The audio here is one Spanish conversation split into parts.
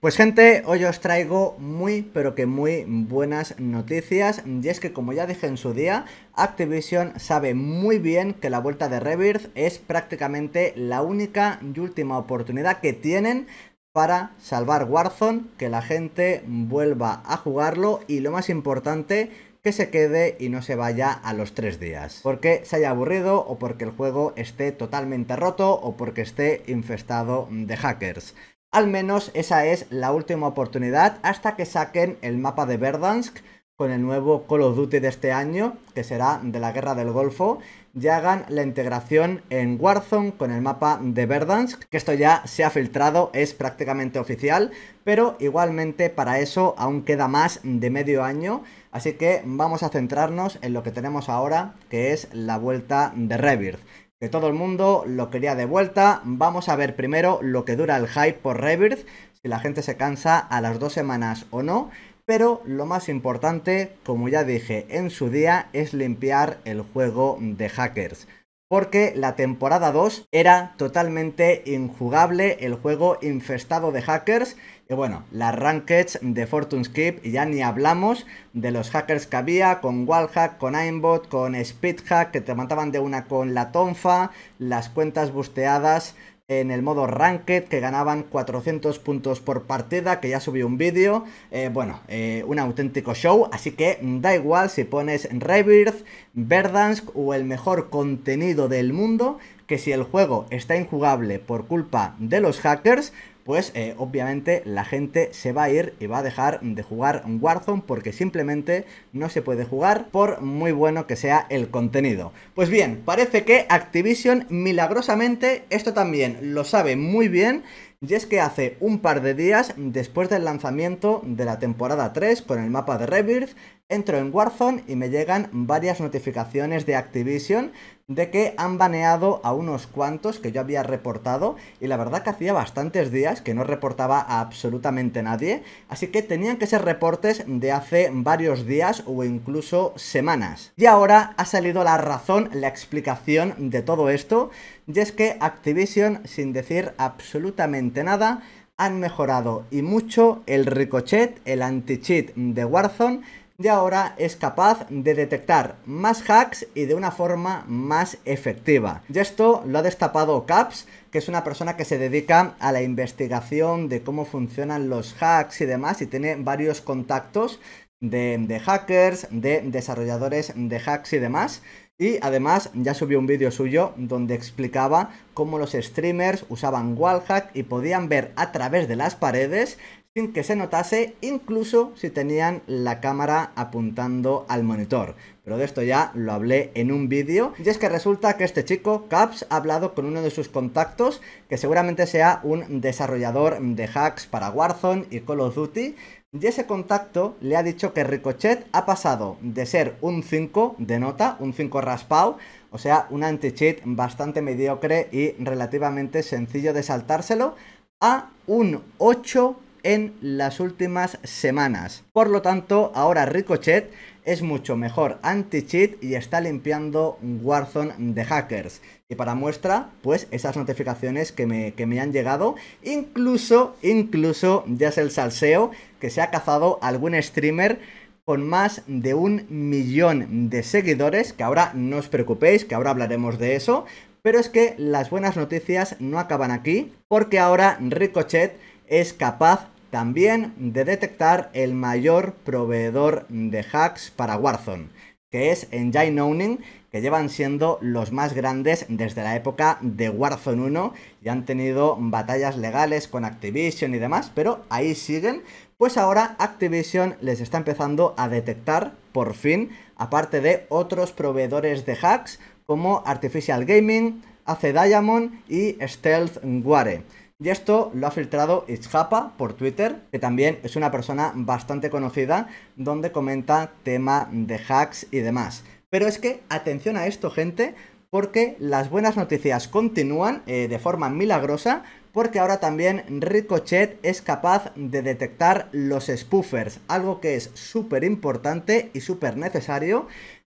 Pues gente, hoy os traigo muy pero que muy buenas noticias y es que como ya dije en su día, Activision sabe muy bien que la vuelta de Rebirth es prácticamente la única y última oportunidad que tienen para salvar Warzone, que la gente vuelva a jugarlo y lo más importante, que se quede y no se vaya a los tres días. Porque se haya aburrido o porque el juego esté totalmente roto o porque esté infestado de hackers. Al menos esa es la última oportunidad hasta que saquen el mapa de Verdansk con el nuevo Call of Duty de este año, que será de la Guerra del Golfo, y hagan la integración en Warzone con el mapa de Verdansk, que esto ya se ha filtrado, es prácticamente oficial, pero igualmente para eso aún queda más de medio año, así que vamos a centrarnos en lo que tenemos ahora, que es la vuelta de Rebirth que todo el mundo lo quería de vuelta. Vamos a ver primero lo que dura el hype por Rebirth, si la gente se cansa a las dos semanas o no. Pero lo más importante, como ya dije en su día, es limpiar el juego de hackers porque la temporada 2 era totalmente injugable, el juego infestado de hackers. Y bueno, las rankeds de Fortune's Keep ya ni hablamos de los hackers que había con Wallhack, con Aimbot, con Speedhack, que te mataban de una con la tonfa, las cuentas busteadas en el modo Ranked, que ganaban 400 puntos por partida, que ya subí un vídeo. Eh, bueno, eh, un auténtico show, así que da igual si pones Rebirth, Verdansk o el mejor contenido del mundo, que si el juego está injugable por culpa de los hackers, pues eh, obviamente la gente se va a ir y va a dejar de jugar Warzone porque simplemente no se puede jugar por muy bueno que sea el contenido. Pues bien, parece que Activision milagrosamente esto también lo sabe muy bien y es que hace un par de días, después del lanzamiento de la temporada 3 con el mapa de Rebirth, Entro en Warzone y me llegan varias notificaciones de Activision de que han baneado a unos cuantos que yo había reportado y la verdad que hacía bastantes días que no reportaba a absolutamente nadie, así que tenían que ser reportes de hace varios días o incluso semanas. Y ahora ha salido la razón, la explicación de todo esto, y es que Activision, sin decir absolutamente nada, han mejorado y mucho el ricochet, el anti-cheat de Warzone y ahora es capaz de detectar más hacks y de una forma más efectiva. Y esto lo ha destapado CAPS, que es una persona que se dedica a la investigación de cómo funcionan los hacks y demás, y tiene varios contactos de hackers, de desarrolladores de hacks y demás. Y además ya subió un vídeo suyo donde explicaba cómo los streamers usaban wallhack y podían ver a través de las paredes que se notase incluso si tenían la cámara apuntando al monitor. Pero de esto ya lo hablé en un vídeo. Y es que resulta que este chico, Caps, ha hablado con uno de sus contactos, que seguramente sea un desarrollador de hacks para Warzone y Call of Duty, y ese contacto le ha dicho que Ricochet ha pasado de ser un 5 de nota, un 5 raspado, o sea, un anti-cheat bastante mediocre y relativamente sencillo de saltárselo, a un 8 en las últimas semanas. Por lo tanto, ahora Ricochet es mucho mejor anti-cheat y está limpiando Warzone de hackers. Y para muestra, pues esas notificaciones que me, que me han llegado, incluso, incluso, ya es el salseo, que se ha cazado algún streamer con más de un millón de seguidores, que ahora no os preocupéis, que ahora hablaremos de eso, pero es que las buenas noticias no acaban aquí, porque ahora Ricochet es capaz también de detectar el mayor proveedor de hacks para Warzone, que es Engine Owning, que llevan siendo los más grandes desde la época de Warzone 1 y han tenido batallas legales con Activision y demás, pero ahí siguen. Pues ahora Activision les está empezando a detectar, por fin, aparte de otros proveedores de hacks como Artificial Gaming, Ace Diamond y Stealth Ware. Y esto lo ha filtrado Xhapa por Twitter, que también es una persona bastante conocida, donde comenta tema de hacks y demás. Pero es que, atención a esto, gente, porque las buenas noticias continúan eh, de forma milagrosa, porque ahora también Ricochet es capaz de detectar los spoofers, algo que es súper importante y súper necesario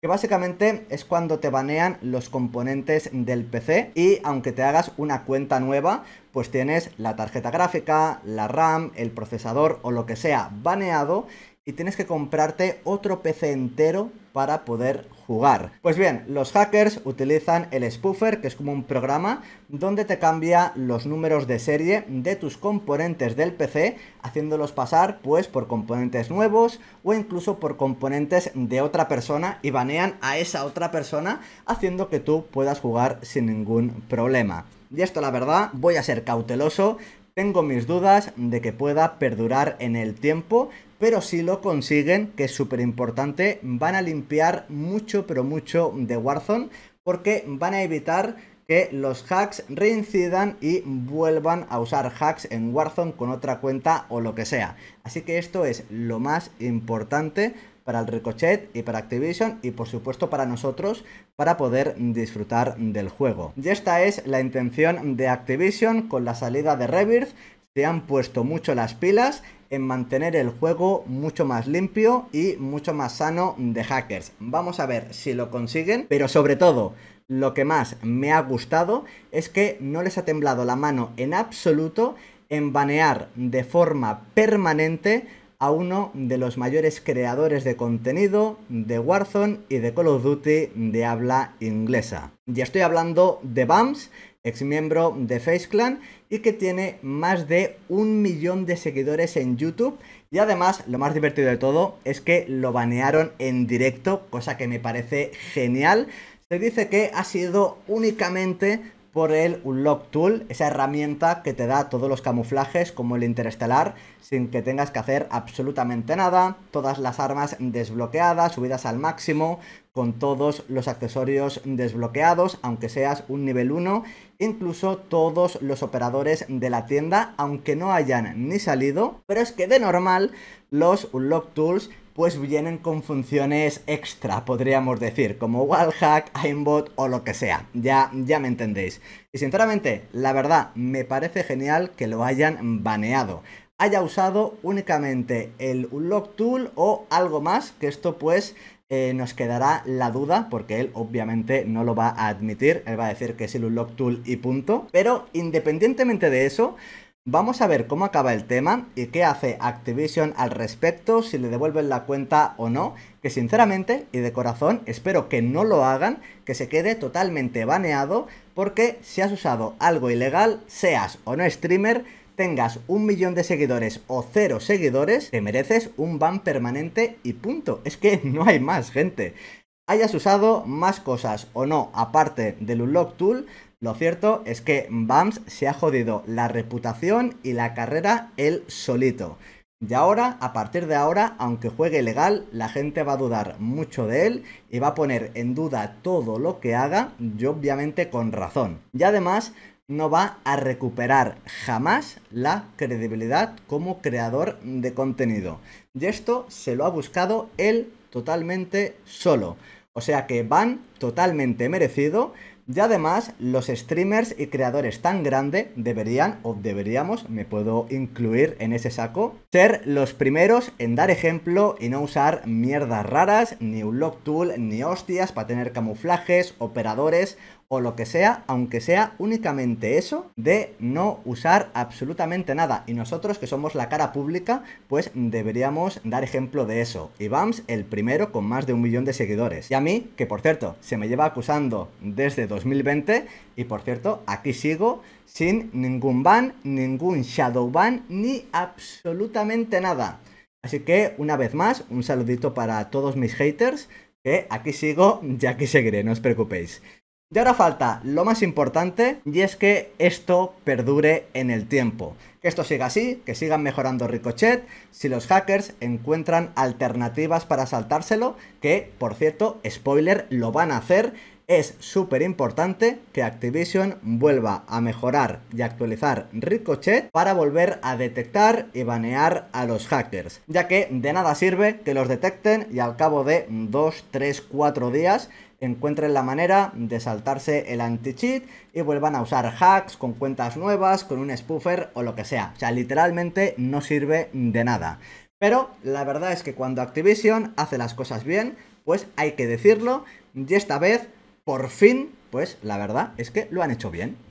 básicamente es cuando te banean los componentes del PC y aunque te hagas una cuenta nueva, pues tienes la tarjeta gráfica, la RAM, el procesador o lo que sea baneado y tienes que comprarte otro PC entero para poder jugar. Pues bien, los hackers utilizan el spoofer, que es como un programa donde te cambia los números de serie de tus componentes del PC, haciéndolos pasar pues por componentes nuevos o incluso por componentes de otra persona y banean a esa otra persona haciendo que tú puedas jugar sin ningún problema. Y esto la verdad, voy a ser cauteloso, tengo mis dudas de que pueda perdurar en el tiempo, pero si lo consiguen, que es súper importante, van a limpiar mucho, pero mucho de Warzone, porque van a evitar que los hacks reincidan y vuelvan a usar hacks en Warzone con otra cuenta o lo que sea. Así que esto es lo más importante para el Ricochet y para Activision y por supuesto para nosotros para poder disfrutar del juego. Y esta es la intención de Activision con la salida de Rebirth han puesto mucho las pilas en mantener el juego mucho más limpio y mucho más sano de hackers. Vamos a ver si lo consiguen, pero sobre todo, lo que más me ha gustado es que no les ha temblado la mano en absoluto en banear de forma permanente a uno de los mayores creadores de contenido de Warzone y de Call of Duty de habla inglesa. Ya estoy hablando de BAMS, ex miembro de Face Clan y que tiene más de un millón de seguidores en YouTube. Y además, lo más divertido de todo es que lo banearon en directo, cosa que me parece genial. Se dice que ha sido únicamente por el Unlock Tool, esa herramienta que te da todos los camuflajes como el interestelar, sin que tengas que hacer absolutamente nada, todas las armas desbloqueadas, subidas al máximo, con todos los accesorios desbloqueados, aunque seas un nivel 1, incluso todos los operadores de la tienda, aunque no hayan ni salido, pero es que de normal los Unlock Tools pues vienen con funciones extra, podríamos decir, como wallhack, aimbot o lo que sea, ya, ya me entendéis. Y sinceramente, la verdad, me parece genial que lo hayan baneado haya usado únicamente el Unlock Tool o algo más, que esto pues eh, nos quedará la duda, porque él obviamente no lo va a admitir, él va a decir que es el Unlock Tool y punto. Pero independientemente de eso, Vamos a ver cómo acaba el tema y qué hace Activision al respecto, si le devuelven la cuenta o no, que sinceramente y de corazón espero que no lo hagan, que se quede totalmente baneado, porque si has usado algo ilegal, seas o no streamer, tengas un millón de seguidores o cero seguidores, te mereces un ban permanente y punto. Es que no hay más, gente hayas usado más cosas o no aparte del Unlock Tool, lo cierto es que Bams se ha jodido la reputación y la carrera él solito. Y ahora, a partir de ahora, aunque juegue legal, la gente va a dudar mucho de él y va a poner en duda todo lo que haga, y obviamente con razón. Y además, no va a recuperar jamás la credibilidad como creador de contenido. Y esto se lo ha buscado él totalmente solo. O sea que Van totalmente merecido y además los streamers y creadores tan grande deberían o deberíamos, me puedo incluir en ese saco, ser los primeros en dar ejemplo y no usar mierdas raras, ni un lock tool, ni hostias para tener camuflajes, operadores o lo que sea, aunque sea únicamente eso de no usar absolutamente nada. Y nosotros que somos la cara pública, pues deberíamos dar ejemplo de eso. Y vamos el primero con más de un millón de seguidores. Y a mí, que por cierto, se me lleva acusando desde 2020 y por cierto, aquí sigo sin ningún ban, ningún shadow ban ni absolutamente nada. Así que una vez más, un saludito para todos mis haters, que aquí sigo ya aquí seguiré, no os preocupéis. Y ahora falta lo más importante y es que esto perdure en el tiempo esto siga así, que sigan mejorando Ricochet, si los hackers encuentran alternativas para saltárselo, que por cierto, spoiler, lo van a hacer. Es súper importante que Activision vuelva a mejorar y actualizar Ricochet para volver a detectar y banear a los hackers, ya que de nada sirve que los detecten y al cabo de 2, 3, 4 días encuentren la manera de saltarse el anti-cheat y vuelvan a usar hacks con cuentas nuevas, con un spoofer o lo que sea. O sea, literalmente no sirve de nada. Pero la verdad es que cuando Activision hace las cosas bien, pues hay que decirlo. Y esta vez, por fin, pues la verdad es que lo han hecho bien.